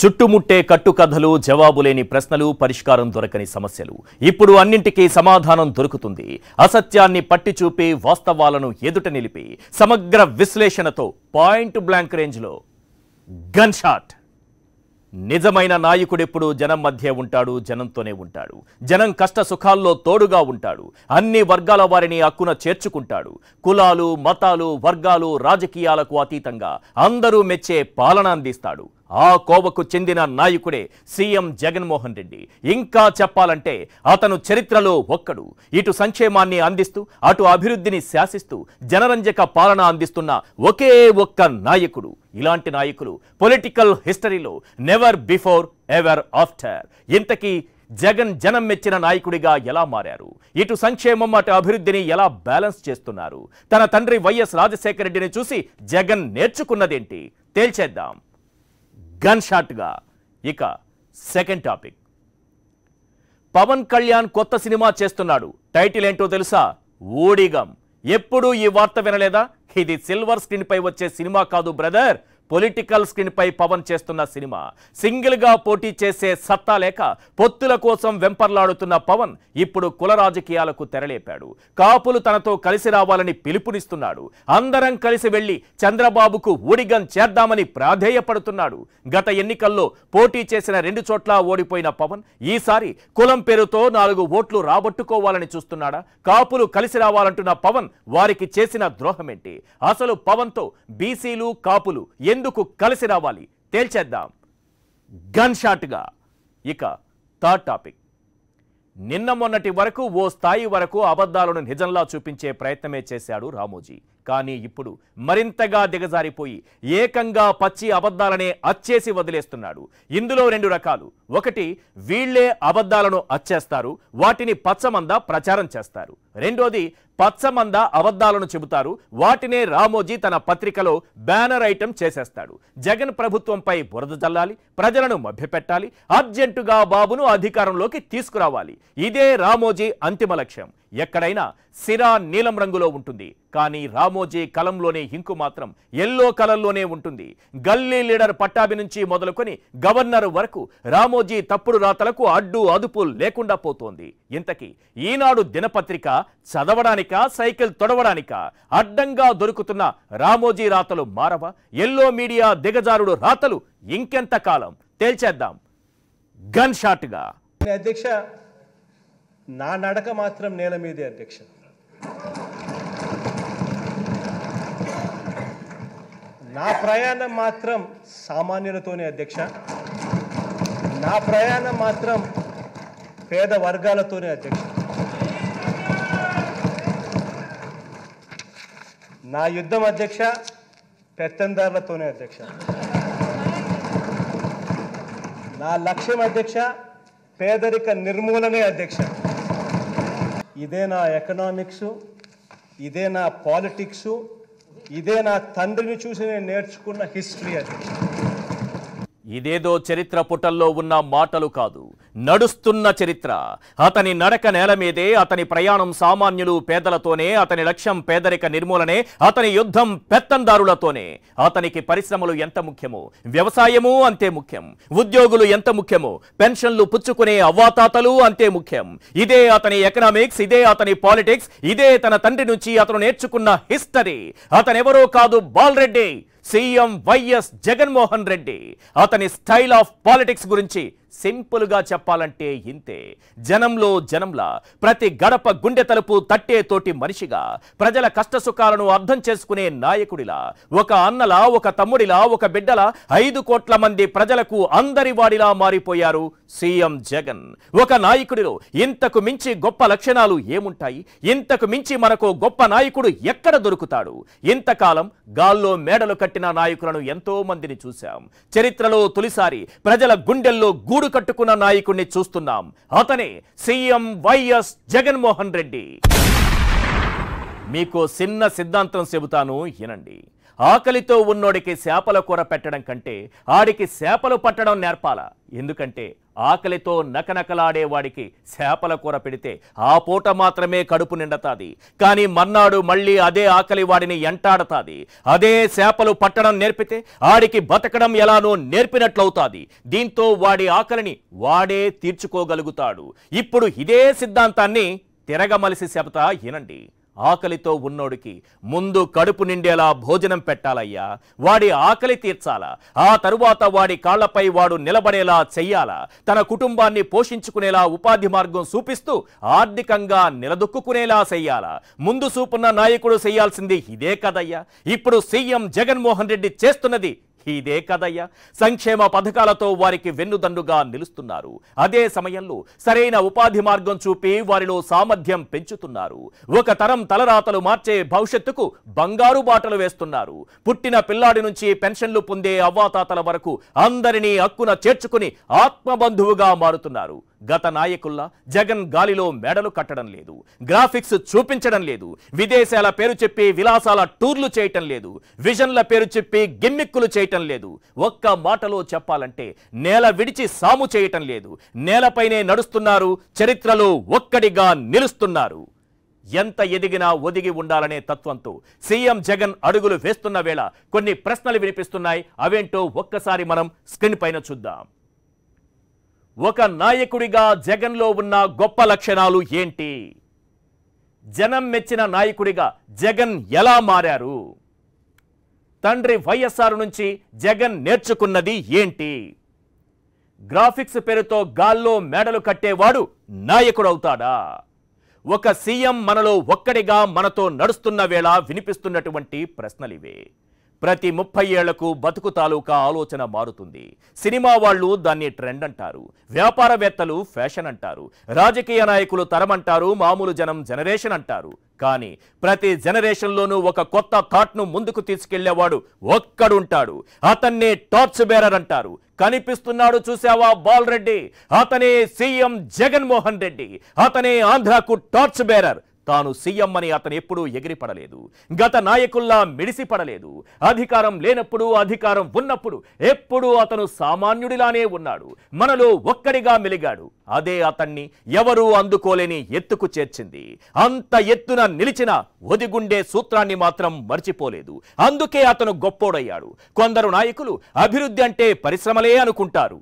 చుట్టుముట్టే కట్టుకథలు జవాబులేని ప్రశ్నలు పరిష్కారం దొరకని సమస్యలు ఇప్పుడు అన్నింటికీ సమాధానం దొరుకుతుంది అసత్యాన్ని పట్టి చూపి వాస్తవాలను ఎదుట నిలిపి సమగ్ర విశ్లేషణతో పాయింట్ బ్లాంక్ రేంజ్లో గన్ షాట్ నిజమైన నాయకుడెప్పుడు జనం మధ్య ఉంటాడు జనంతోనే ఉంటాడు జనం కష్ట సుఖాల్లో తోడుగా ఉంటాడు అన్ని వర్గాల వారిని అక్కున చేర్చుకుంటాడు కులాలు మతాలు వర్గాలు రాజకీయాలకు అతీతంగా అందరూ మెచ్చే పాలన అందిస్తాడు ఆ కోవకు చెందిన నాయకుడే సీఎం జగన్మోహన్ రెడ్డి ఇంకా చెప్పాలంటే అతను చరిత్రలో ఒక్కడు ఇటు సంక్షేమాన్ని అందిస్తూ అటు అభివృద్ధిని శాసిస్తూ జనరంజక పాలన అందిస్తున్న ఒకే ఒక్క నాయకుడు ఇలాంటి నాయకులు పొలిటికల్ హిస్టరీలో నెవర్ బిఫోర్ ఎవర్ ఆఫ్టర్ ఇంతకీ జగన్ జనం మెచ్చిన నాయకుడిగా ఎలా మారారు ఇటు సంక్షేమం అటు అభివృద్ధిని ఎలా బ్యాలెన్స్ చేస్తున్నారు తన తండ్రి వైఎస్ రాజశేఖర రెడ్డిని చూసి జగన్ నేర్చుకున్నదేంటి తేల్చేద్దాం గన్ షాట్గా ఇక సెకండ్ టాపిక్ పవన్ కళ్యాణ్ కొత్త సినిమా చేస్తున్నాడు టైటిల్ ఏంటో తెలుసా ఓడిగం ఎప్పుడూ ఈ వార్త వినలేదా ఇది సిల్వర్ స్క్రీన్పై వచ్చే సినిమా కాదు బ్రదర్ పొలిటికల్ స్క్రీన్పై పవన్ చేస్తున్న సినిమా సింగిల్గా పోటీ చేసే సత్తా లేక పొత్తుల కోసం వెంపర్లాడుతున్న పవన్ ఇప్పుడు కుల రాజకీయాలకు తెరలేపాడు కాపులు తనతో కలిసి రావాలని పిలుపునిస్తున్నాడు అందరం కలిసి వెళ్లి చంద్రబాబుకు ఊడిగం చేద్దామని ప్రాధేయపడుతున్నాడు గత ఎన్నికల్లో పోటీ చేసిన రెండు చోట్ల ఓడిపోయిన పవన్ ఈసారి కులం పేరుతో నాలుగు ఓట్లు రాబట్టుకోవాలని చూస్తున్నాడా కాపులు కలిసి రావాలంటున్న పవన్ వారికి చేసిన ద్రోహమేంటి అసలు పవన్తో బీసీలు కాపులు ఎన్ని ఎందుకు కలిసి రావాలి తేల్చేద్దాం గన్ షాట్గా ఇక థర్డ్ టాపిక్ నిన్న మొన్నటి వరకు ఓ స్థాయి వరకు అబద్ధాలను నిజంలా చూపించే ప్రయత్నమే చేశాడు రామోజీ కానీ ఇప్పుడు మరింతగా దిగజారిపోయి ఏకంగా పచ్చి అబద్ధాలనే అచ్చేసి వదిలేస్తున్నాడు ఇందులో రెండు రకాలు ఒకటి వీళ్లే అబద్ధాలను అచ్చేస్తారు వాటిని పచ్చమంద ప్రచారం చేస్తారు రెండోది పచ్చమంద అబద్ధాలను చెబుతారు వాటినే రామోజీ తన పత్రికలో బ్యానర్ ఐటెం చేసేస్తాడు జగన్ ప్రభుత్వంపై బురద జల్లాలి ప్రజలను మభ్యపెట్టాలి అర్జెంటుగా బాబును అధికారంలోకి తీసుకురావాలి ఇదే రామోజీ అంతిమ లక్ష్యం ఎక్కడైనా సిరా నీలం రంగులో ఉంటుంది కానీ రామోజీ కలంలోనే హింకు మాత్రం ఎల్లో కలంలోనే ఉంటుంది గల్లీ లీడర్ పట్టాభి నుంచి మొదలుకొని గవర్నర్ వరకు రామోజీ తప్పుడు రాతలకు అడ్డు అదుపు లేకుండా పోతోంది ఇంతకీ ఈనాడు దినపత్రిక చదవడానికా సైకిల్ తొడవడానికా అడ్డంగా దొరుకుతున్న రామోజీ రాతలు మారవ ఎల్లో మీడియా దిగజారుడు రాతలు ఇంకెంతకాలం తేల్చేద్దాం గన్ షాట్గా అధ్యక్ష నా నడక మాత్రం నేల మీదే అధ్యక్ష నా ప్రయాణం మాత్రం సామాన్యులతోనే అధ్యక్ష నా ప్రయాణం మాత్రం పేద వర్గాలతోనే అధ్యక్ష నా యుద్ధం అధ్యక్ష పెత్తందారులతోనే అధ్యక్ష నా లక్ష్యం అధ్యక్ష పేదరిక నిర్మూలనే అధ్యక్ష ఇదే నా ఎకనామిక్స్ ఇదే నా పాలిటిక్స్ ఇదే నా తండ్రిని చూసి నేను నేర్చుకున్న హిస్టరీ అది ఇదేదో చరిత్ర పుటల్లో ఉన్న మాటలు కాదు నడుస్తున్న చరిత్ర అతని నడక నేల మీదే అతని ప్రయాణం సామాన్యులు పేదలతోనే అతని లక్ష్యం పేదరిక నిర్మూలనే అతని యుద్ధం పెత్తందారులతోనే అతనికి పరిశ్రమలు ఎంత ముఖ్యమో వ్యవసాయము అంతే ముఖ్యం ఉద్యోగులు ఎంత ముఖ్యమో పెన్షన్లు పుచ్చుకునే అవ్వాతాతలు అంతే ముఖ్యం ఇదే అతని ఎకనామిక్స్ ఇదే అతని పాలిటిక్స్ ఇదే తన తండ్రి నుంచి అతను నేర్చుకున్న హిస్టరీ అతనెవరో కాదు బాల్రెడ్డి సీఎం వైఎస్ జగన్మోహన్ రెడ్డి అతని స్టైల్ ఆఫ్ పాలిటిక్స్ గురించి సింపుల్గా చెప్పాలంటే ఇంతే జనంలో జనంలా ప్రతి గడప గుండె తలుపు తట్టే తోటి మనిషిగా ప్రజల కష్టసుఖాలను అర్థం చేసుకునే నాయకుడిలా ఒక అన్నలా ఒక తమ్ముడిలా ఒక బిడ్డలా ఐదు కోట్ల మంది ప్రజలకు అందరి వాడిలా మారిపోయారు సీఎం జగన్ ఒక నాయకుడిలో ఇంతకు మించి గొప్ప లక్షణాలు ఏముంటాయి ఇంతకు మించి మనకు గొప్ప నాయకుడు ఎక్కడ దొరుకుతాడు ఇంతకాలం గాల్లో మేడలు కట్టిన నాయకులను ఎంతో మందిని చూశాం చరిత్రలో తొలిసారి ప్రజల గుండెల్లో గూ గూడు కట్టుకున్న నాయకుణ్ణి చూస్తున్నాం అతనే సీఎం వైఎస్ జగన్మోహన్ రెడ్డి మీకు చిన్న సిద్ధాంతం చెబుతాను వినండి ఆకలితో ఉన్నోడికి చేపల కూర పెట్టడం కంటే ఆడికి చేపలు పట్టడం నేర్పాల ఎందుకంటే ఆకలితో నకనకలాడేవాడికి చేపల కూర పెడితే ఆ పూట మాత్రమే కడుపు నిండతాది కానీ మన్నాడు మళ్ళీ అదే ఆకలి వాడిని ఎంటాడతాది అదే చేపలు పట్టడం నేర్పితే ఆడికి బతకడం ఎలానో నేర్పినట్లవుతాది దీంతో వాడి ఆకలిని వాడే తీర్చుకోగలుగుతాడు ఇప్పుడు ఇదే సిద్ధాంతాన్ని తిరగమలిసి చెబుతా వినండి ఆకలితో ఉన్నోడికి ముందు కడుపు నిండేలా భోజనం పెట్టాలయ్యా వాడి ఆకలి తీర్చాలా ఆ తరువాత వాడి కాళ్లపై వాడు నిలబడేలా చెయ్యాలా తన కుటుంబాన్ని పోషించుకునేలా ఉపాధి మార్గం చూపిస్తూ ఆర్థికంగా నిలదొక్కునేలా చెయ్యాలా ముందు చూపున్న నాయకుడు చేయాల్సింది ఇదే కదయ్యా ఇప్పుడు సీఎం జగన్మోహన్ రెడ్డి చేస్తున్నది ఇదే కదయ్యా సంక్షేమ పథకాలతో వారికి వెన్నుదన్నుగా నిలుస్తున్నారు అదే సమయంలో సరైన ఉపాధి మార్గం చూపి వారిలో సామర్థ్యం పెంచుతున్నారు ఒక తరం తలరాతలు మార్చే భవిష్యత్తుకు బంగారు బాటలు వేస్తున్నారు పుట్టిన పిల్లాడి నుంచి పెన్షన్లు పొందే అవ్వాతాతల వరకు అందరినీ హక్కున చేర్చుకుని ఆత్మబంధువుగా మారుతున్నారు గత నాయకుల్లా జగన్ గాలిలో మెడలు కట్టడం లేదు గ్రాఫిక్స్ చూపించడం లేదు విదేశాల పేరు చెప్పి విలాసాల టూర్లు చేయటం లేదు విజన్ల పేరు చెప్పి గిమ్మిక్కులు చేయటం లేదు ఒక్క మాటలో చెప్పాలంటే నేల విడిచి సాము చేయటం లేదు నేలపైనే నడుస్తున్నారు చరిత్రలో ఒక్కడిగా నిలుస్తున్నారు ఎంత ఎదిగినా ఒదిగి ఉండాలనే తత్వంతో సీఎం జగన్ అడుగులు వేస్తున్న వేళ కొన్ని ప్రశ్నలు వినిపిస్తున్నాయి అవేంటో ఒక్కసారి మనం స్క్రీన్ పైన చూద్దాం ఒక నాయకుడిగా జగన్లో ఉన్న గొప్ప లక్షణాలు ఏంటి జనం మెచ్చిన నాయకుడిగా జగన్ ఎలా మారారు తండ్రి వైఎస్ఆర్ నుంచి జగన్ నేర్చుకున్నది ఏంటి గ్రాఫిక్స్ పేరుతో గాల్లో మెడలు కట్టేవాడు నాయకుడవుతాడా ఒక సీఎం మనలో ఒక్కడిగా మనతో నడుస్తున్న వేళ వినిపిస్తున్నటువంటి ప్రశ్నలివే ప్రతి ముప్పై ఏళ్లకు బతుకు తాలూకా ఆలోచన మారుతుంది సినిమా వాళ్ళు దాన్ని ట్రెండ్ అంటారు వ్యాపారవేత్తలు ఫ్యాషన్ అంటారు రాజకీయ నాయకులు తరమంటారు మామూలు జనం జనరేషన్ అంటారు కానీ ప్రతి జనరేషన్లోనూ ఒక కొత్త థాట్ను ముందుకు తీసుకెళ్లేవాడు ఒక్కడుంటాడు అతన్నే టార్చ్ బేరర్ అంటారు కనిపిస్తున్నాడు చూసావా బాల్ రెడ్డి అతనే సీఎం జగన్మోహన్ రెడ్డి అతనే ఆంధ్రాకు టార్చ్ బేరర్ తాను సీఎం అని అతను ఎప్పుడూ ఎగిరిపడలేదు గత నాయకుల్లా మిడిసిపడలేదు అధికారం లేనప్పుడు అధికారం ఉన్నప్పుడు ఎప్పుడూ అతను సామాన్యుడిలానే ఉన్నాడు మనలో ఒక్కడిగా మెలిగాడు అదే అతన్ని ఎవరూ అందుకోలేని ఎత్తుకు చేర్చింది అంత ఎత్తున నిలిచిన ఒదిగుండే సూత్రాన్ని మాత్రం మర్చిపోలేదు అందుకే అతను గొప్పోడయ్యాడు కొందరు నాయకులు అభివృద్ధి అంటే పరిశ్రమలే అనుకుంటారు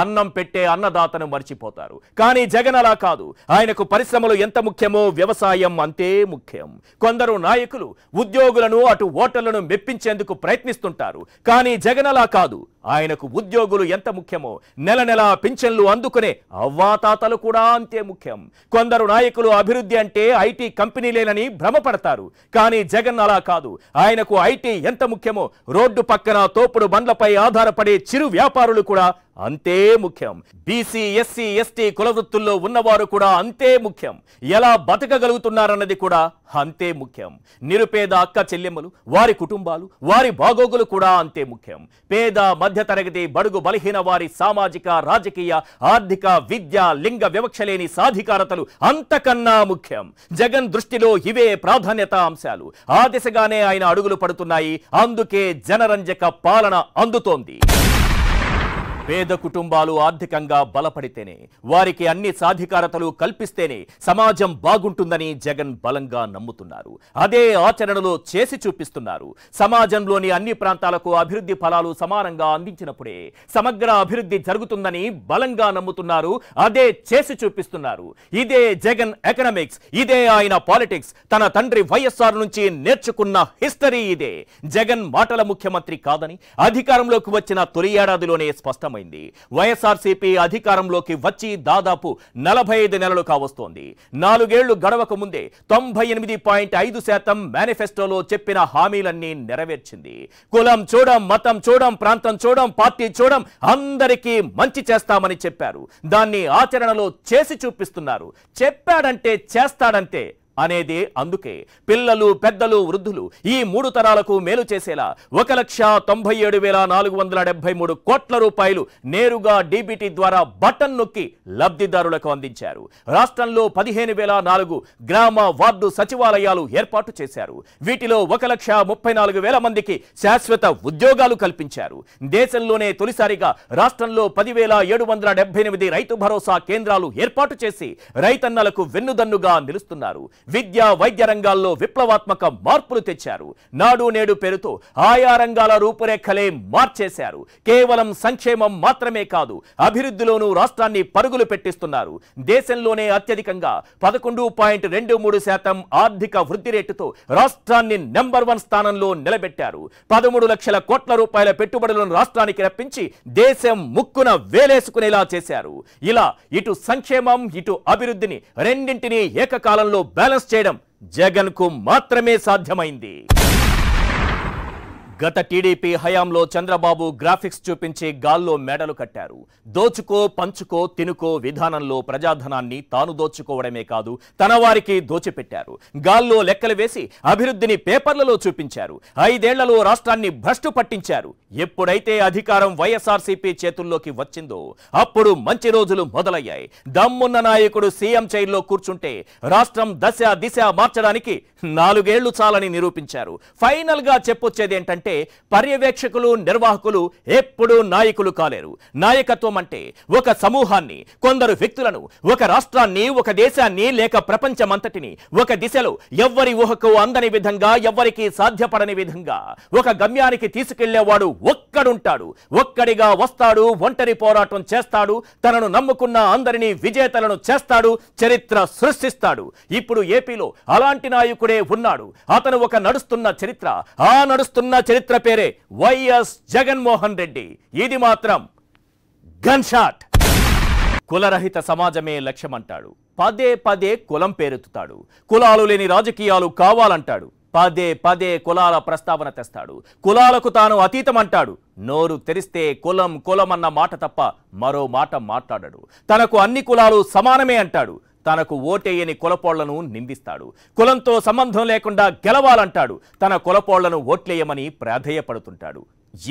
అన్నం పెట్టే అన్నదాతను మర్చిపోతారు కానీ జగన్ అలా కాదు ఆయనకు పరిశ్రమలు ఎంత ముఖ్యమో వ్యవసాయం అంతే ముఖ్యం కొందరు నాయకులు ఉద్యోగులను అటు ఓటర్లను మెప్పించేందుకు ప్రయత్నిస్తుంటారు కానీ జగన్ అలా కాదు ఆయనకు ఉద్యోగులు ఎంత ముఖ్యమో నెల నెలా పింఛన్లు అందుకునే అవ్వాతాతలు కూడా అంతే ముఖ్యం కొందరు నాయకులు అభివృద్ధి అంటే ఐటీ కంపెనీలేనని భ్రమపడతారు కానీ జగన్ అలా కాదు ఆయనకు ఐటీ ఎంత ముఖ్యమో రోడ్డు పక్కన తోపుడు బండ్లపై ఆధారపడే చిరు వ్యాపారులు కూడా అంతే ముఖ్యం బీసీ ఎస్సీ ఎస్టీ కుల వృత్తుల్లో ఉన్నవారు కూడా అంతే ముఖ్యం ఎలా బతకగలుగుతున్నారన్నది కూడా అంతే ముఖ్యం నిరుపేద అక్క చెల్లెమ్మలు వారి కుటుంబాలు వారి బాగోగులు కూడా అంతే ముఖ్యం పేద మధ్యతరగతి బడుగు బలహీన వారి సామాజిక రాజకీయ ఆర్థిక విద్య లింగ వివక్ష లేని సాధికారతలు అంతకన్నా ముఖ్యం జగన్ దృష్టిలో ఇవే ప్రాధాన్యత అంశాలు ఆ దిశగానే ఆయన అడుగులు పడుతున్నాయి అందుకే జనరంజక పాలన అందుతోంది పేద కుటుంబాలు ఆర్థికంగా బలపడితేనే వారికి అన్ని సాధికారతలు కల్పిస్తేనే సమాజం బాగుంటుందని జగన్ బలంగా నమ్ముతున్నారు అదే ఆచరణలో చేసి చూపిస్తున్నారు సమాజంలోని అన్ని ప్రాంతాలకు అభివృద్ధి ఫలాలు సమానంగా అందించినప్పుడే సమగ్ర అభివృద్ధి జరుగుతుందని బలంగా నమ్ముతున్నారు అదే చేసి చూపిస్తున్నారు ఇదే జగన్ ఎకనామిక్స్ ఇదే ఆయన పాలిటిక్స్ తన తండ్రి వైఎస్ఆర్ నుంచి నేర్చుకున్న హిస్టరీ ఇదే జగన్ మాటల ముఖ్యమంత్రి కాదని అధికారంలోకి వచ్చిన తొలి ఏడాదిలోనే స్పష్టమైంది ప్రారంభమైంది వైఎస్ఆర్సీపీ అధికారంలోకి వచ్చి దాదాపు నలభై ఐదు నెలలు కావస్తోంది నాలుగేళ్లు గడవక ముందే తొంభై ఎనిమిది పాయింట్ ఐదు శాతం మేనిఫెస్టోలో చెప్పిన హామీలన్నీ నెరవేర్చింది కులం చూడం మతం చూడం ప్రాంతం చూడం పార్టీ చూడం అందరికీ మంచి చేస్తామని చెప్పారు దాన్ని ఆచరణలో చేసి చూపిస్తున్నారు చెప్పాడంటే చేస్తాడంటే అనేది అందుకే పిల్లలు పెద్దలు వృద్ధులు ఈ మూడు తరాలకు మేలు చేసేలా ఒక లక్ష తొంభై ఏడు వేల నాలుగు వందల డెబ్బై మూడు కోట్ల రూపాయలు నేరుగా డీబీటీ ద్వారా బటన్ నొక్కి లబ్ధిదారులకు అందించారు రాష్ట్రంలో పదిహేను వేల నాలుగు గ్రామ వార్డు సచివాలయాలు ఏర్పాటు చేశారు వీటిలో ఒక లక్ష ముప్పై నాలుగు వేల మందికి శాశ్వత ఉద్యోగాలు కల్పించారు దేశంలోనే తొలిసారిగా రాష్ట్రంలో పదివేల ఏడు వందల డెబ్బై ఎనిమిది రైతు భరోసా కేంద్రాలు ఏర్పాటు చేసి రైతన్నలకు వెన్నుదన్నుగా నిలుస్తున్నారు విద్య వైద్య రంగాల్లో విప్లవాత్మక మార్పులు తెచ్చారు నాడు నేడు పేరుతో ఆయా రంగాల రూపురేఖలే మార్చేశారు కేవలం సంక్షేమం మాత్రమే కాదు అభివృద్ధిలోనూ రాష్ట్రాన్ని పరుగులు పెట్టిస్తున్నారు దేశంలోనే అత్యధికంగా పదకొండు పాయింట్ రెండు మూడు శాతం ఆర్థిక వృద్ధి రేటుతో రాష్ట్రాన్ని నెంబర్ వన్ స్థానంలో నిలబెట్టారు పదమూడు లక్షల కోట్ల రూపాయల పెట్టుబడులను రాష్ట్రానికి రప్పించి దేశం ముక్కున వేలేసుకునేలా చేశారు ఇలా ఇటు సంక్షేమం ఇటు అభివృద్ధిని రెండింటినీ ఏకకాలంలో బ్యాలెన్స్ బ్యాలెన్స్ చేయడం జగన్ కు మాత్రమే సాధ్యమైంది గత టీడీపీ హయాంలో చంద్రబాబు గ్రాఫిక్స్ చూపించి గాల్లో మెడలు కట్టారు దోచుకో పంచుకో తినుకో విధానంలో ప్రజాధనాన్ని తాను దోచుకోవడమే కాదు తన వారికి దోచిపెట్టారు గాల్లో లెక్కలు వేసి అభివృద్ధిని పేపర్లలో చూపించారు ఐదేళ్లలో రాష్ట్రాన్ని భ్రష్టు పట్టించారు ఎప్పుడైతే అధికారం వైఎస్ఆర్సీపీ చేతుల్లోకి వచ్చిందో అప్పుడు మంచి రోజులు మొదలయ్యాయి దమ్మున్న నాయకుడు సీఎం చైర్లో కూర్చుంటే రాష్ట్రం దశ దిశ మార్చడానికి నాలుగేళ్లు చాలని నిరూపించారు ఫైనల్ గా చెప్పొచ్చేది ఏంటంటే అంటే పర్యవేక్షకులు నిర్వాహకులు ఎప్పుడూ నాయకులు కాలేరు నాయకత్వం అంటే ఒక సమూహాన్ని కొందరు వ్యక్తులను ఒక రాష్ట్రాన్ని ఒక దేశాన్ని లేక ప్రపంచమంతటిని ఒక దిశలో ఎవ్వరి ఊహకు అందని విధంగా ఎవ్వరికీ సాధ్యపడని విధంగా ఒక గమ్యానికి తీసుకెళ్లేవాడు ఒక్క ఒక్కడుంటాడు ఒక్కడిగా వస్తాడు ఒంటరి పోరాటం చేస్తాడు తనను నమ్ముకున్న అందరినీ విజేతలను చేస్తాడు చరిత్ర సృష్టిస్తాడు ఇప్పుడు ఏపీలో అలాంటి నాయకుడే ఉన్నాడు అతను ఒక నడుస్తున్న చరిత్ర ఆ నడుస్తున్న చరిత్ర పేరే వైఎస్ జగన్మోహన్ రెడ్డి ఇది మాత్రం గన్షాట్ కులరహిత సమాజమే లక్ష్యమంటాడు పదే పదే కులం పేరెత్తుతాడు కులాలు లేని రాజకీయాలు కావాలంటాడు పదే పదే కులాల ప్రస్తావన తెస్తాడు కులాలకు తాను అతీతం అంటాడు నోరు తెరిస్తే కులం కులం అన్న మాట తప్ప మరో మాట మాట్లాడడు తనకు అన్ని కులాలు సమానమే అంటాడు తనకు ఓటేయని కులపోళ్లను నిందిస్తాడు కులంతో సంబంధం లేకుండా గెలవాలంటాడు తన కులపోళ్లను ఓట్లేయమని ప్రాధేయపడుతుంటాడు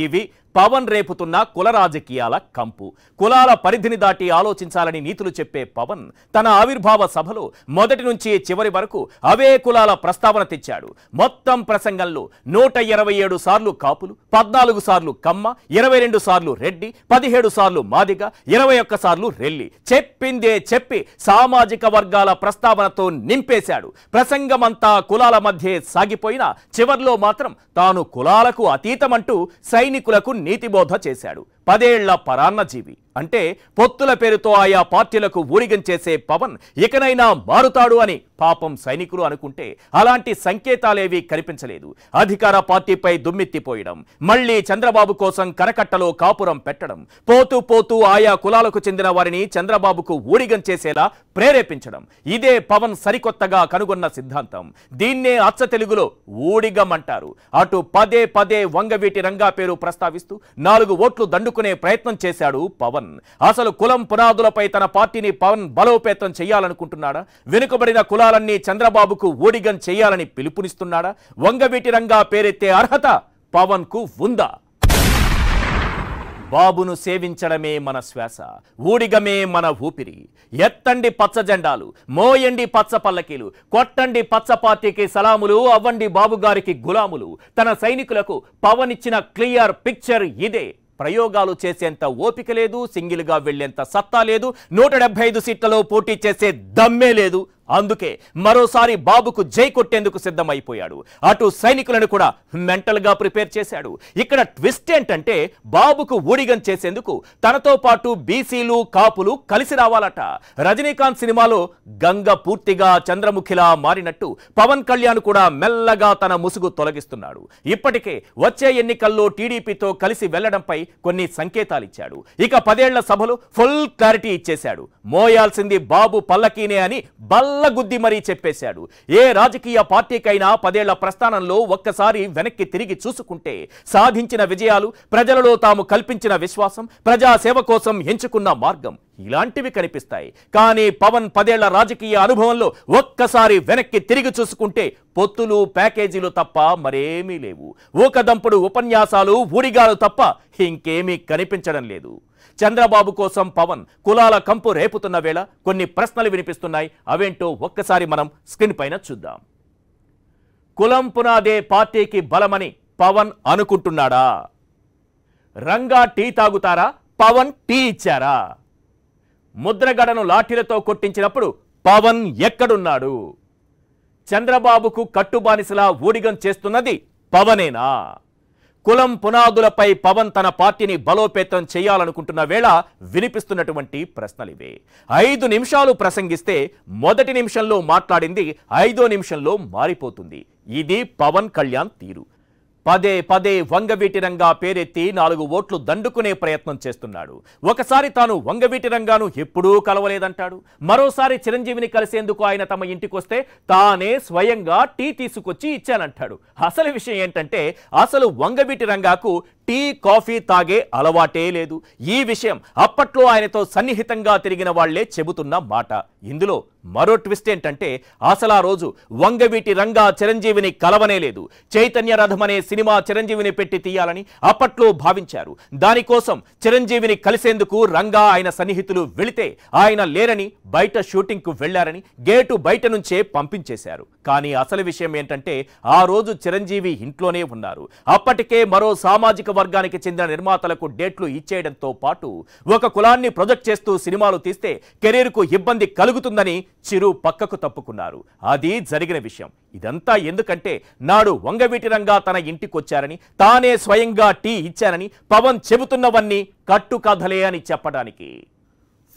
ఇవి పవన్ రేపుతున్న కుల రాజకీయాల కంపు కులాల పరిధిని దాటి ఆలోచించాలని నీతులు చెప్పే పవన్ తన ఆవిర్భావ సభలో మొదటి నుంచి చివరి వరకు అవే కులాల ప్రస్తావన తెచ్చాడు మొత్తం ప్రసంగంలో నూట ఇరవై ఏడు సార్లు కాపులు పద్నాలుగు సార్లు కమ్మ ఇరవై రెండు సార్లు రెడ్డి పదిహేడు సార్లు మాదిగ ఇరవై ఒక్క సార్లు రెల్లి చెప్పిందే చెప్పి సామాజిక వర్గాల ప్రస్తావనతో నింపేశాడు ప్రసంగమంతా కులాల మధ్యే సాగిపోయినా చివర్లో మాత్రం తాను కులాలకు అతీతమంటూ సైనికులకు నీతిబోధ చేశాడు పదేళ్ల పరాన్నజీవి అంటే పొత్తుల పేరుతో ఆయా పార్టీలకు ఊరిగం చేసే పవన్ ఇకనైనా మారుతాడు అని పాపం సైనికులు అనుకుంటే అలాంటి సంకేతాలేవీ కనిపించలేదు అధికార పార్టీపై దుమ్మెత్తిపోయడం మళ్లీ చంద్రబాబు కోసం కరకట్టలో కాపురం పెట్టడం పోతూ పోతూ ఆయా కులాలకు చెందిన వారిని చంద్రబాబుకు ఊడిగం చేసేలా ప్రేరేపించడం ఇదే పవన్ సరికొత్తగా కనుగొన్న సిద్ధాంతం దీన్నే అచ్చ తెలుగులో ఊడిగం అంటారు అటు పదే పదే వంగవీటి రంగా పేరు ప్రస్తావిస్తూ నాలుగు ఓట్లు దండుకునే ప్రయత్నం చేశాడు పవన్ అసలు కులం పునాదులపై తన పార్టీని పవన్ బలోపేతం చేయాలనుకుంటున్నాడా వెనుకబడిన కులాలన్నీ చంద్రబాబుకు ఓడిగం చేయాలని పిలుపునిస్తున్నాడా వంగవీటి రంగా పేరెత్తే అర్హత పవన్కు ఉందా బాబును సేవించడమే మన శ్వాస ఊడిగమే మన ఊపిరి ఎత్తండి పచ్చ జెండాలు మోయండి పచ్చ పల్లకీలు కొట్టండి పచ్చ పార్టీకి సలాములు అవ్వండి బాబుగారికి గులాములు తన సైనికులకు పవన్ ఇచ్చిన క్లియర్ పిక్చర్ ఇదే ప్రయోగాలు చేసేంత ఓపిక లేదు సింగిల్గా వెళ్లేంత సత్తా లేదు నూట సీట్లలో పోటీ చేసే దమ్మే లేదు అందుకే మరోసారి బాబుకు జై కొట్టేందుకు సిద్ధమైపోయాడు అటు సైనికులను కూడా మెంటల్గా ప్రిపేర్ చేశాడు ఇక్కడ ట్విస్ట్ ఏంటంటే బాబుకు ఊడిగం చేసేందుకు తనతో పాటు బీసీలు కాపులు కలిసి రావాలట రజనీకాంత్ సినిమాలో గంగ పూర్తిగా చంద్రముఖిలా మారినట్టు పవన్ కళ్యాణ్ కూడా మెల్లగా తన ముసుగు తొలగిస్తున్నాడు ఇప్పటికే వచ్చే ఎన్నికల్లో టీడీపీతో కలిసి వెళ్లడంపై కొన్ని సంకేతాలిచ్చాడు ఇక పదేళ్ల సభలో ఫుల్ క్లారిటీ ఇచ్చేశాడు మోయాల్సింది బాబు పల్లకీనే అని బల్ల గుద్ది మరీ చెప్పేశాడు ఏ రాజకీయ పార్టీకైనా పదేళ్ల ప్రస్థానంలో ఒక్కసారి వెనక్కి తిరిగి చూసుకుంటే సాధించిన విజయాలు ప్రజలలో తాము కల్పించిన విశ్వాసం ప్రజాసేవ కోసం ఎంచుకున్న మార్గం ఇలాంటివి కనిపిస్తాయి కానీ పవన్ పదేళ్ల రాజకీయ అనుభవంలో ఒక్కసారి వెనక్కి తిరిగి చూసుకుంటే పొత్తులు ప్యాకేజీలు తప్ప మరేమీ లేవు ఊకదంపుడు ఉపన్యాసాలు ఊరిగాలు తప్ప ఇంకేమీ కనిపించడం లేదు చంద్రబాబు కోసం పవన్ కులాల కంపు రేపుతున్న వేళ కొన్ని ప్రశ్నలు వినిపిస్తున్నాయి అవేంటో ఒక్కసారి మనం స్క్రీన్ పైన చూద్దాం కులం పునాదే పార్టీకి బలమని పవన్ అనుకుంటున్నాడా రంగా టీ తాగుతారా పవన్ టీ ఇచ్చారా ముద్రగడను లాఠీలతో కొట్టించినప్పుడు పవన్ ఎక్కడున్నాడు చంద్రబాబుకు కట్టుబానిసలా ఊడిగం చేస్తున్నది పవనేనా కులం పునాదులపై పవన్ తన పార్టీని బలోపేతం చేయాలనుకుంటున్న వేళ వినిపిస్తున్నటువంటి ప్రశ్నలివే ఐదు నిమిషాలు ప్రసంగిస్తే మొదటి నిమిషంలో మాట్లాడింది ఐదో నిమిషంలో మారిపోతుంది ఇది పవన్ కళ్యాణ్ తీరు పదే పదే వంగవీటిరంగా పేరెత్తి నాలుగు ఓట్లు దండుకునే ప్రయత్నం చేస్తున్నాడు ఒకసారి తాను వంగవీటిరంగాను ఎప్పుడూ కలవలేదంటాడు మరోసారి చిరంజీవిని కలిసేందుకు ఆయన తమ ఇంటికొస్తే తానే స్వయంగా టీ తీసుకొచ్చి ఇచ్చానంటాడు అసలు విషయం ఏంటంటే అసలు వంగవీటిరంగాకు టీ కాఫీ తాగే అలవాటే లేదు ఈ విషయం అప్పట్లో ఆయనతో సన్నిహితంగా తిరిగిన వాళ్లే చెబుతున్న మాట ఇందులో మరో ట్విస్ట్ ఏంటంటే అసలు ఆ రోజు వంగవీటి రంగా చిరంజీవిని కలవనే లేదు చైతన్య రథం అనే సినిమా చిరంజీవిని పెట్టి తీయాలని అప్పట్లో భావించారు దానికోసం చిరంజీవిని కలిసేందుకు రంగా ఆయన సన్నిహితులు వెళితే ఆయన లేరని బయట షూటింగ్కు వెళ్లారని గేటు బయట నుంచే పంపించేశారు కానీ అసలు విషయం ఏంటంటే ఆ రోజు చిరంజీవి ఇంట్లోనే ఉన్నారు అప్పటికే మరో సామాజిక వర్గానికి చెందిన నిర్మాతలకు డేట్లు ఇచ్చేయడంతో పాటు ఒక కులాన్ని ప్రొజెక్ట్ చేస్తూ సినిమాలు తీస్తే కెరీర్కు ఇబ్బంది కలుగుతుందని చిరు పక్కకు తప్పుకున్నారు అది జరిగిన విషయం ఇదంతా ఎందుకంటే నాడు వంగవీటి రంగా తన ఇంటికొచ్చారని తానే స్వయంగా టీ ఇచ్చానని పవన్ చెబుతున్నవన్నీ కట్టుకథలే అని చెప్పడానికి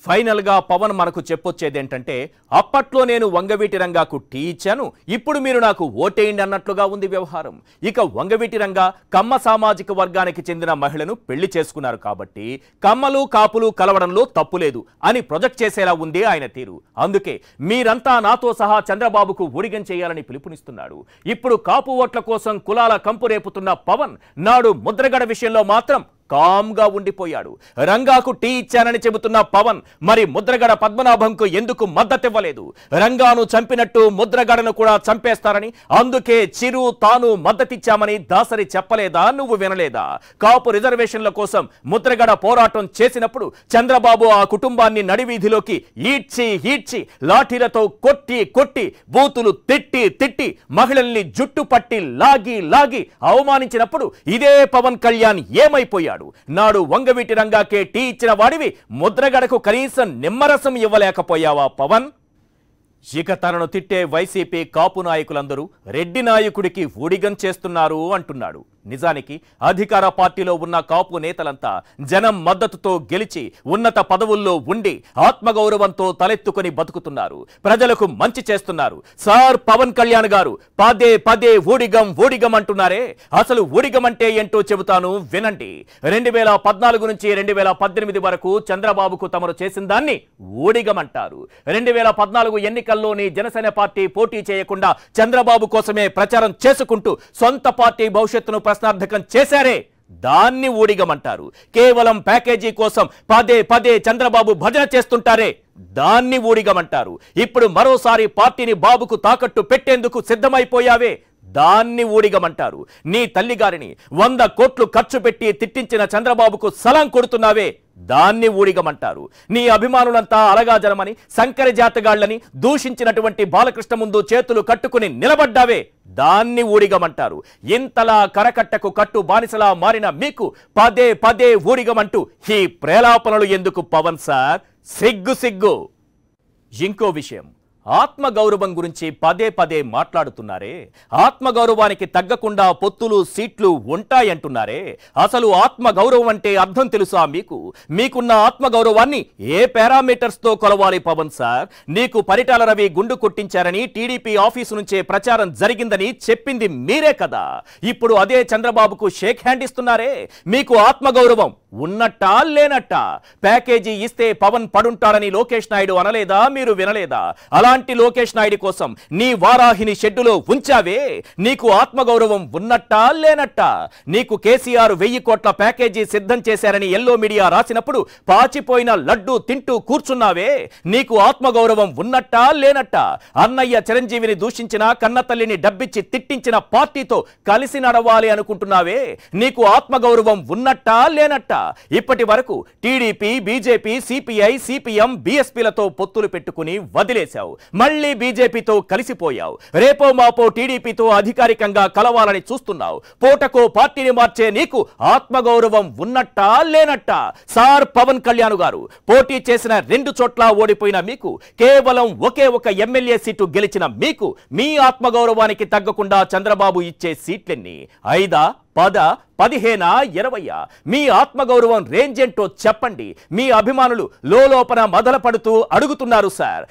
ఫైనల్గా పవన్ మనకు చెప్పొచ్చేది ఏంటంటే అప్పట్లో నేను వంగవీటి రంగాకు టీ ఇచ్చాను ఇప్పుడు మీరు నాకు ఓటేయండి అన్నట్లుగా ఉంది వ్యవహారం ఇక వంగవీటి రంగా కమ్మ సామాజిక వర్గానికి చెందిన మహిళను పెళ్లి చేసుకున్నారు కాబట్టి కమ్మలు కాపులు కలవడంలో తప్పులేదు అని ప్రొజెక్ట్ చేసేలా ఉంది ఆయన తీరు అందుకే మీరంతా నాతో సహా చంద్రబాబుకు ఊడిగం చేయాలని పిలుపునిస్తున్నాడు ఇప్పుడు కాపు ఓట్ల కోసం కులాల కంపు రేపుతున్న పవన్ నాడు ముద్రగడ విషయంలో మాత్రం కామ్గా ఉండిపోయాడు రంగాకు టీ ఇచ్చానని చెబుతున్న పవన్ మరి ముద్రగడ పద్మనాభంకు ఎందుకు మద్దతివ్వలేదు రంగాను చంపినట్టు ముద్రగడను కూడా చంపేస్తారని అందుకే చిరు తాను మద్దతిచ్చామని దాసరి చెప్పలేదా నువ్వు వినలేదా కాపు రిజర్వేషన్ల కోసం ముద్రగడ పోరాటం చేసినప్పుడు చంద్రబాబు ఆ కుటుంబాన్ని నడివీధిలోకి ఈడ్చి ఈడ్చి లాఠీలతో కొట్టి కొట్టి బూతులు తిట్టి తిట్టి మహిళల్ని జుట్టు పట్టి లాగి లాగి అవమానించినప్పుడు ఇదే పవన్ కళ్యాణ్ ఏమైపోయాడు చేశాడు నాడు వంగవీటి రంగాకే టీ ఇచ్చిన వాడివి ముద్రగడకు కనీసం నిమ్మరసం ఇవ్వలేకపోయావా పవన్ ఇక తనను తిట్టే వైసీపీ కాపు నాయకులందరూ రెడ్డి నాయకుడికి ఊడిగం చేస్తున్నారు అంటున్నాడు నిజానికి అధికార పార్టీలో ఉన్న కాపు నేతలంతా జనం మద్దతుతో గెలిచి ఉన్నత పదవుల్లో ఉండి ఆత్మగౌరవంతో తలెత్తుకొని బతుకుతున్నారు ప్రజలకు మంచి చేస్తున్నారు సార్ పవన్ కళ్యాణ్ గారు పదే పదే ఊడిగం ఊడిగం అంటున్నారే అసలు ఊడిగం అంటే ఏంటో చెబుతాను వినండి రెండు వేల పద్నాలుగు నుంచి రెండు వేల పద్దెనిమిది వరకు చంద్రబాబుకు తమరు చేసిన దాన్ని ఊడిగం అంటారు రెండు వేల పద్నాలుగు ఎన్నిక ఎన్నికల్లోనే జనసేన పార్టీ పోటీ చేయకుండా చంద్రబాబు కోసమే ప్రచారం చేసుకుంటూ సొంత పార్టీ భవిష్యత్తును ప్రశ్నార్థకం చేశారే దాన్ని ఊడిగమంటారు కేవలం ప్యాకేజీ కోసం పదే పదే చంద్రబాబు భజన చేస్తుంటారే దాన్ని ఊడిగమంటారు ఇప్పుడు మరోసారి పార్టీని బాబుకు తాకట్టు పెట్టేందుకు సిద్ధమైపోయావే దాన్ని ఊడిగమంటారు నీ తల్లిగారిని వంద కోట్లు ఖర్చు పెట్టి తిట్టించిన చంద్రబాబుకు సలం కొడుతున్నావే దాన్ని ఊడిగమంటారు నీ అభిమానులంతా అలగాజలమని శంకర జాతగాళ్లని దూషించినటువంటి బాలకృష్ణ ముందు చేతులు కట్టుకుని నిలబడ్డావే దాన్ని ఊడిగమంటారు ఇంతలా కరకట్టకు కట్టు బానిసలా మారిన మీకు పదే పదే ఊడిగమంటూ ఈ ప్రేలాపనలు ఎందుకు పవన్ సార్ సిగ్గు సిగ్గు ఇంకో విషయం ఆత్మగౌరవం గురించి పదే పదే మాట్లాడుతున్నారే ఆత్మగౌరవానికి తగ్గకుండా పొత్తులు సీట్లు ఉంటాయంటున్నారే అసలు ఆత్మగౌరవం అంటే అర్థం తెలుసా మీకు మీకున్న ఆత్మగౌరవాన్ని ఏ పారామీటర్స్తో కొలవాలి పవన్ సార్ నీకు పరిటాల రవి గుండు కొట్టించారని టీడీపీ ఆఫీసు నుంచే ప్రచారం జరిగిందని చెప్పింది మీరే కదా ఇప్పుడు అదే చంద్రబాబుకు షేక్ హ్యాండ్ ఇస్తున్నారే మీకు ఆత్మగౌరవం ఉన్నట్టా లేనట్టా ప్యాకేజీ ఇస్తే పవన్ పడుంటాడని లోకేష్ నాయుడు అనలేదా మీరు వినలేదా అలాంటి లోకేష్ నాయుడు కోసం నీ వారాహిని షెడ్డులో ఉంచావే నీకు ఆత్మగౌరవం ఉన్నట్టా లేనట్టా నీకు కేసీఆర్ వెయ్యి కోట్ల ప్యాకేజీ సిద్ధం చేశారని ఎల్లో మీడియా రాసినప్పుడు పాచిపోయిన లడ్డు తింటూ కూర్చున్నావే నీకు ఆత్మగౌరవం ఉన్నట్టా లేనట్ట అన్నయ్య చిరంజీవిని దూషించిన కన్నతల్లిని డబ్బిచ్చి తిట్టించిన పార్టీతో కలిసి నడవాలి అనుకుంటున్నావే నీకు ఆత్మగౌరవం ఉన్నట్టా లేనట్ట ఇప్పటి వరకు టీడీపీ బీజేపీ సిపిఐ సిపిఎం బీఎస్పీలతో పొత్తులు పెట్టుకుని వదిలేశావు మళ్లీ బీజేపీతో కలిసిపోయావు రేపో మాపో టీడీపీతో అధికారికంగా కలవాలని చూస్తున్నావు పూటకో పార్టీని మార్చే నీకు ఆత్మగౌరవం ఉన్నట్టా లేనట్టా సార్ పవన్ కళ్యాణ్ గారు పోటీ చేసిన రెండు చోట్ల ఓడిపోయిన మీకు కేవలం ఒకే ఒక ఎమ్మెల్యే సీటు గెలిచిన మీకు మీ ఆత్మగౌరవానికి తగ్గకుండా చంద్రబాబు ఇచ్చే సీట్లన్నీ ఐదా పద పదిహేన ఇరవై మీ ఆత్మగౌరవం రేంజ్ ఏంటో చెప్పండి మీ అభిమానులు లోపల మదలపడుతూ అడుగుతున్నారు సార్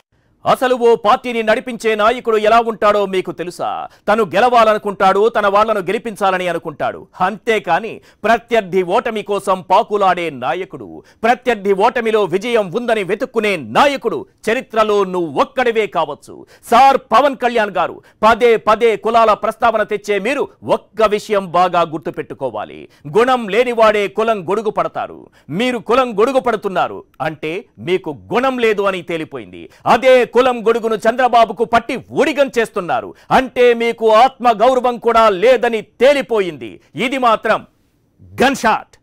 అసలు ఓ పార్టీని నడిపించే నాయకుడు ఎలా ఉంటాడో మీకు తెలుసా తను గెలవాలనుకుంటాడు తన వాళ్లను గెలిపించాలని అనుకుంటాడు అంతేకాని ప్రత్యర్థి ఓటమి కోసం పాకులాడే నాయకుడు ప్రత్యర్థి ఓటమిలో విజయం ఉందని వెతుక్కునే నాయకుడు చరిత్రలో నువ్వు ఒక్కడివే కావచ్చు సార్ పవన్ కళ్యాణ్ గారు పదే పదే కులాల ప్రస్తావన తెచ్చే మీరు ఒక్క విషయం బాగా గుర్తుపెట్టుకోవాలి గుణం లేనివాడే కులం గొడుగు పడతారు మీరు కులం గొడుగు పడుతున్నారు అంటే మీకు గుణం లేదు అని తేలిపోయింది అదే కులం గొడుగును చంద్రబాబుకు పట్టి ఊడిగం చేస్తున్నారు అంటే మీకు ఆత్మ గౌరవం కూడా లేదని తేలిపోయింది ఇది మాత్రం గన్షాట్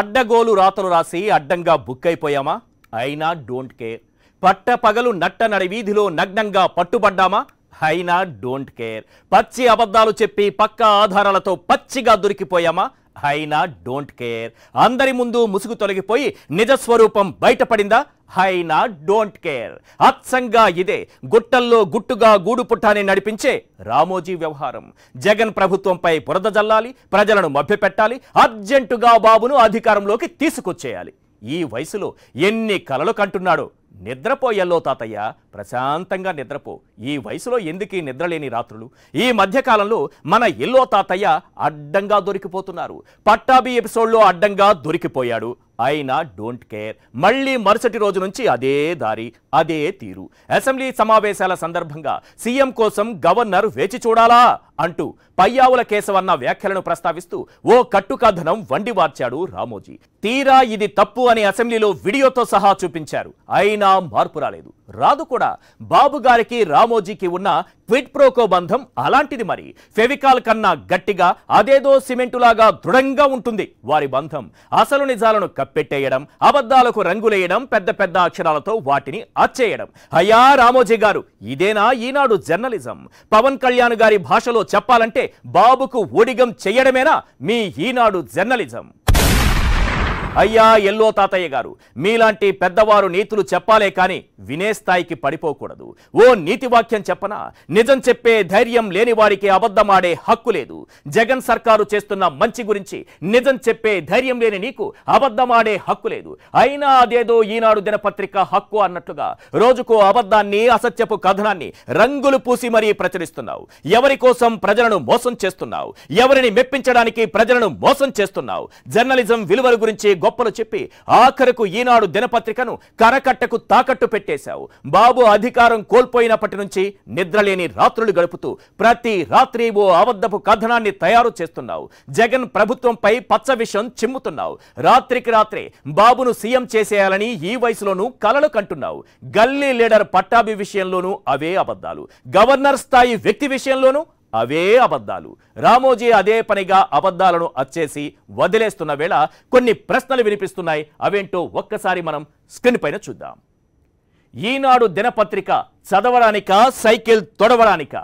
అడ్డగోలు రాతలు రాసి అడ్డంగా బుక్ అయిపోయామా అయినా డోంట్ కేర్ పట్ట పగలు నడి వీధిలో నగ్నంగా పట్టుబడ్డామా అయినా డోంట్ కేర్ పచ్చి అబద్ధాలు చెప్పి పక్క ఆధారాలతో పచ్చిగా దొరికిపోయామా అయినా డోంట్ కేర్ అందరి ముందు ముసుగు తొలగిపోయి నిజస్వరూపం బయటపడిందా అయినా డోంట్ కేర్ అత్సంగా ఇదే గుట్టల్లో గుట్టుగా గూడు పుట్టాన్ని నడిపించే రామోజీ వ్యవహారం జగన్ ప్రభుత్వంపై బురద జల్లాలి ప్రజలను మభ్యపెట్టాలి అర్జెంటుగా బాబును అధికారంలోకి తీసుకొచ్చేయాలి ఈ వయసులో ఎన్ని కలలు కంటున్నాడో నిద్రపోయల్లో తాతయ్య ప్రశాంతంగా నిద్రపో ఈ వయసులో ఎందుకు ఈ నిద్రలేని రాత్రులు ఈ మధ్యకాలంలో మన ఎల్లో తాతయ్య అడ్డంగా దొరికిపోతున్నారు పట్టాబి ఎపిసోడ్లో అడ్డంగా దొరికిపోయాడు అయినా డోంట్ కేర్ మళ్ళీ మరుసటి రోజు నుంచి అదే దారి అదే తీరు అసెంబ్లీ సమావేశాల సందర్భంగా సీఎం కోసం గవర్నర్ వేచి చూడాలా అంటూ పయ్యావుల కేశవన్న వ్యాఖ్యలను ప్రస్తావిస్తూ ఓ కట్టుకథనం వండి వార్చాడు రామోజీ తీరా ఇది తప్పు అని అసెంబ్లీలో వీడియోతో సహా చూపించారు అయినా మార్పు రాలేదు రాదు కూడా బాబు గారికి రామోజీకి ఉన్న క్విట్ ప్రోకో బంధం అలాంటిది మరి ఫెవికాల్ కన్నా గట్టిగా అదేదో సిమెంటులాగా దృఢంగా ఉంటుంది వారి బంధం అసలు నిజాలను కప్పెట్టేయడం అబద్ధాలకు రంగులేయడం పెద్ద పెద్ద అక్షరాలతో వాటిని అచ్చేయడం అయ్యా రామోజీ గారు ఇదేనా ఈనాడు జర్నలిజం పవన్ కళ్యాణ్ గారి భాషలో చెప్పాలంటే బాబుకు ఒడిగం చెయ్యడమేనా మీ ఈనాడు జర్నలిజం అయ్యా ఎల్లో తాతయ్య గారు మీలాంటి పెద్దవారు నీతులు చెప్పాలే కానీ వినే స్థాయికి పడిపోకూడదు ఓ నీతి వాక్యం చెప్పనా నిజం చెప్పే ధైర్యం లేని వారికి అబద్ధమాడే హక్కు లేదు జగన్ సర్కారు చేస్తున్న మంచి గురించి నిజం చెప్పే ధైర్యం లేని నీకు అబద్ధమాడే హక్కు లేదు అయినా అదేదో ఈనాడు దినపత్రిక హక్కు అన్నట్లుగా రోజుకో అబద్ధాన్ని అసత్యపు కథనాన్ని రంగులు పూసి మరీ ప్రచురిస్తున్నావు ఎవరి కోసం ప్రజలను మోసం చేస్తున్నావు ఎవరిని మెప్పించడానికి ప్రజలను మోసం చేస్తున్నావు జర్నలిజం విలువల గురించి గొప్పలు చెప్పి ఆఖరకు ఈనాడు దినపత్రికను కరకట్టకు తాకట్టు పెట్టేశావు బాబు అధికారం కోల్పోయినప్పటి నుంచి నిద్రలేని రాత్రులు గడుపుతూ ప్రతి రాత్రి ఓ అబద్ధపు కథనాన్ని తయారు చేస్తున్నావు జగన్ ప్రభుత్వంపై పచ్చ విషయం చిమ్ముతున్నావు రాత్రికి రాత్రే బాబును సీఎం చేసేయాలని ఈ వయసులోనూ కలలు కంటున్నావు గల్లీ లీడర్ పట్టాభి విషయంలోనూ అవే అబద్ధాలు గవర్నర్ స్థాయి వ్యక్తి విషయంలోనూ అవే అబద్ధాలు రామోజీ అదే పనిగా అబద్ధాలను అచ్చేసి వదిలేస్తున్న వేళ కొన్ని ప్రశ్నలు వినిపిస్తున్నాయి అవేంటో ఒక్కసారి మనం స్క్రీన్ పైన చూద్దాం ఈనాడు దినపత్రిక చదవడానిక సైకిల్ తొడవడానిక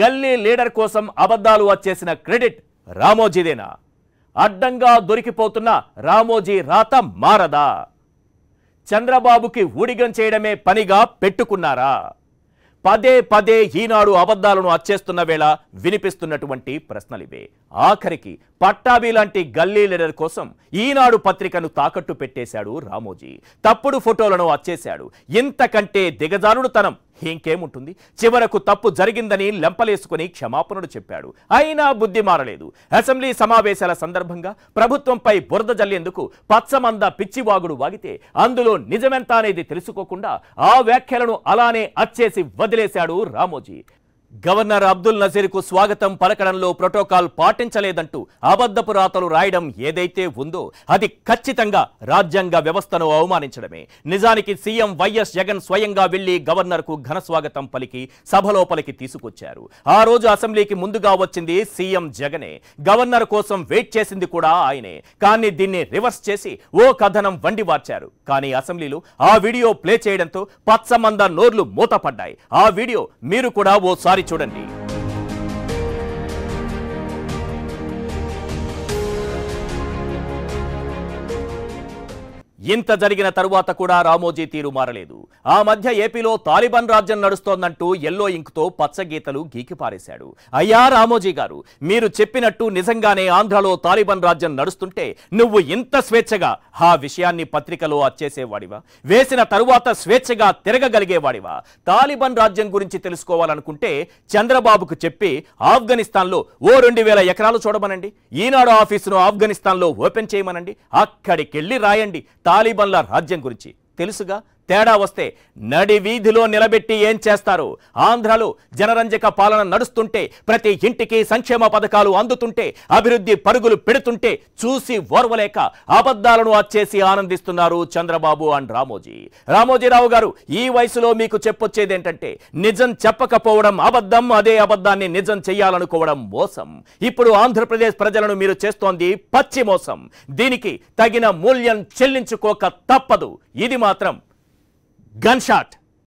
గల్లీ లీడర్ కోసం అబద్ధాలు వచ్చేసిన క్రెడిట్ రామోజీదేనా అడ్డంగా దొరికిపోతున్న రామోజీ రాత మారదా చంద్రబాబుకి ఊడిగం చేయడమే పనిగా పెట్టుకున్నారా పదే పదే ఈనాడు అబద్ధాలను అచ్చేస్తున్న వేళ వినిపిస్తున్నటువంటి ప్రశ్నలివే ఆఖరికి పట్టాభి లాంటి గల్లీ లీడర్ కోసం ఈనాడు పత్రికను తాకట్టు పెట్టేశాడు రామోజీ తప్పుడు ఫోటోలను అచ్చేశాడు ఇంతకంటే తనం ఇంకేముంటుంది చివరకు తప్పు జరిగిందని లెంపలేసుకుని క్షమాపణలు చెప్పాడు అయినా బుద్ధి మారలేదు అసెంబ్లీ సమావేశాల సందర్భంగా ప్రభుత్వంపై బురద జల్లేందుకు పచ్చమంద పిచ్చివాగుడు వాగితే అందులో నిజమెంత అనేది తెలుసుకోకుండా ఆ వ్యాఖ్యలను అలానే అచ్చేసి వదిలేశాడు రామోజీ గవర్నర్ అబ్దుల్ నజీర్కు స్వాగతం పలకడంలో ప్రోటోకాల్ పాటించలేదంటూ అబద్ధపు రాతలు రాయడం ఏదైతే ఉందో అది ఖచ్చితంగా రాజ్యాంగ వ్యవస్థను అవమానించడమే నిజానికి సీఎం వైఎస్ జగన్ స్వయంగా వెళ్లి గవర్నర్కు ఘన స్వాగతం పలికి సభలోపలికి తీసుకొచ్చారు ఆ రోజు అసెంబ్లీకి ముందుగా వచ్చింది సీఎం జగనే గవర్నర్ కోసం వెయిట్ చేసింది కూడా ఆయనే కానీ దీన్ని రివర్స్ చేసి ఓ కథనం వండి వార్చారు కానీ అసెంబ్లీలో ఆ వీడియో ప్లే చేయడంతో పచ్చమంద నోర్లు మూతపడ్డాయి ఆ వీడియో మీరు కూడా ఓసారి చూడండి ఇంత జరిగిన తరువాత కూడా రామోజీ తీరు మారలేదు ఆ మధ్య ఏపీలో తాలిబాన్ రాజ్యం నడుస్తోందంటూ ఎల్లో ఇంక్తో పచ్చగీతలు గీకిపారేశాడు అయ్యా రామోజీ గారు మీరు చెప్పినట్టు నిజంగానే ఆంధ్రలో తాలిబాన్ రాజ్యం నడుస్తుంటే నువ్వు ఇంత స్వేచ్ఛగా ఆ విషయాన్ని పత్రికలో అచ్చేసేవాడివా వేసిన తరువాత స్వేచ్ఛగా తిరగగలిగేవాడివా తాలిబాన్ రాజ్యం గురించి తెలుసుకోవాలనుకుంటే చంద్రబాబుకు చెప్పి ఆఫ్ఘనిస్తాన్లో ఓ రెండు వేల ఎకరాలు చూడమనండి ఈనాడు ఆఫీసును ఆఫ్ఘనిస్తాన్లో ఓపెన్ చేయమనండి అక్కడికెళ్ళి రాయండి తాలిబన్ల రాజ్యం గురించి తెలుసుగా తేడా వస్తే నడి వీధిలో నిలబెట్టి ఏం చేస్తారు ఆంధ్రలో జనరంజక పాలన నడుస్తుంటే ప్రతి ఇంటికి సంక్షేమ పథకాలు అందుతుంటే అభివృద్ధి పరుగులు పెడుతుంటే చూసి ఓర్వలేక అబద్ధాలను అచ్చేసి ఆనందిస్తున్నారు చంద్రబాబు అండ్ రామోజీ రామోజీరావు గారు ఈ వయసులో మీకు చెప్పొచ్చేదేంటంటే నిజం చెప్పకపోవడం అబద్ధం అదే అబద్ధాన్ని నిజం చెయ్యాలనుకోవడం మోసం ఇప్పుడు ఆంధ్రప్రదేశ్ ప్రజలను మీరు చేస్తోంది పచ్చి మోసం దీనికి తగిన మూల్యం చెల్లించుకోక తప్పదు ఇది మాత్రం gunshot